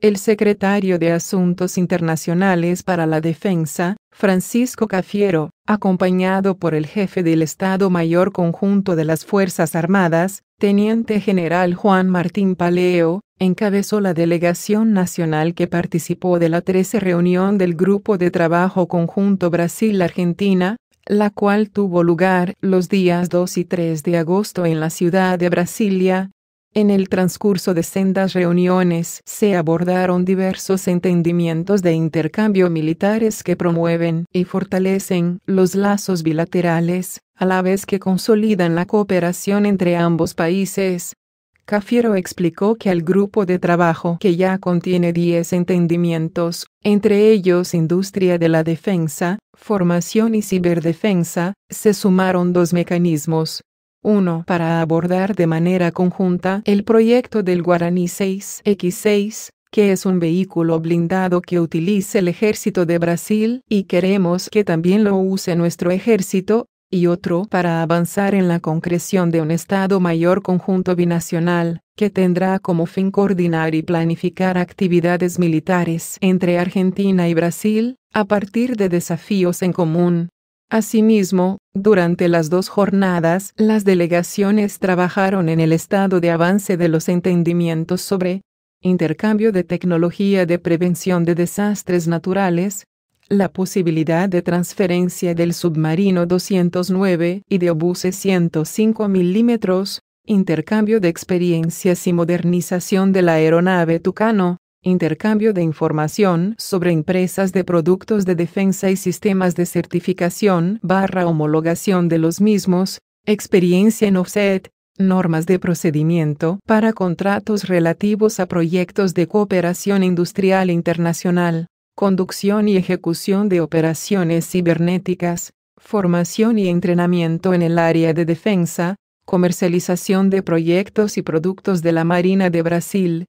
El secretario de Asuntos Internacionales para la Defensa, Francisco Cafiero, acompañado por el jefe del Estado Mayor Conjunto de las Fuerzas Armadas, Teniente General Juan Martín Paleo, encabezó la delegación nacional que participó de la 13 reunión del Grupo de Trabajo Conjunto Brasil-Argentina, la cual tuvo lugar los días 2 y 3 de agosto en la ciudad de Brasilia, en el transcurso de sendas reuniones se abordaron diversos entendimientos de intercambio militares que promueven y fortalecen los lazos bilaterales, a la vez que consolidan la cooperación entre ambos países. Cafiero explicó que al grupo de trabajo que ya contiene 10 entendimientos, entre ellos industria de la defensa, formación y ciberdefensa, se sumaron dos mecanismos, uno Para abordar de manera conjunta el proyecto del Guaraní 6X6, que es un vehículo blindado que utiliza el ejército de Brasil y queremos que también lo use nuestro ejército, y otro para avanzar en la concreción de un Estado mayor conjunto binacional, que tendrá como fin coordinar y planificar actividades militares entre Argentina y Brasil, a partir de desafíos en común, Asimismo, durante las dos jornadas, las delegaciones trabajaron en el estado de avance de los entendimientos sobre intercambio de tecnología de prevención de desastres naturales, la posibilidad de transferencia del submarino 209 y de obuses 105 milímetros, intercambio de experiencias y modernización de la aeronave Tucano, intercambio de información sobre empresas de productos de defensa y sistemas de certificación barra homologación de los mismos, experiencia en offset, normas de procedimiento para contratos relativos a proyectos de cooperación industrial internacional, conducción y ejecución de operaciones cibernéticas, formación y entrenamiento en el área de defensa, comercialización de proyectos y productos de la Marina de Brasil,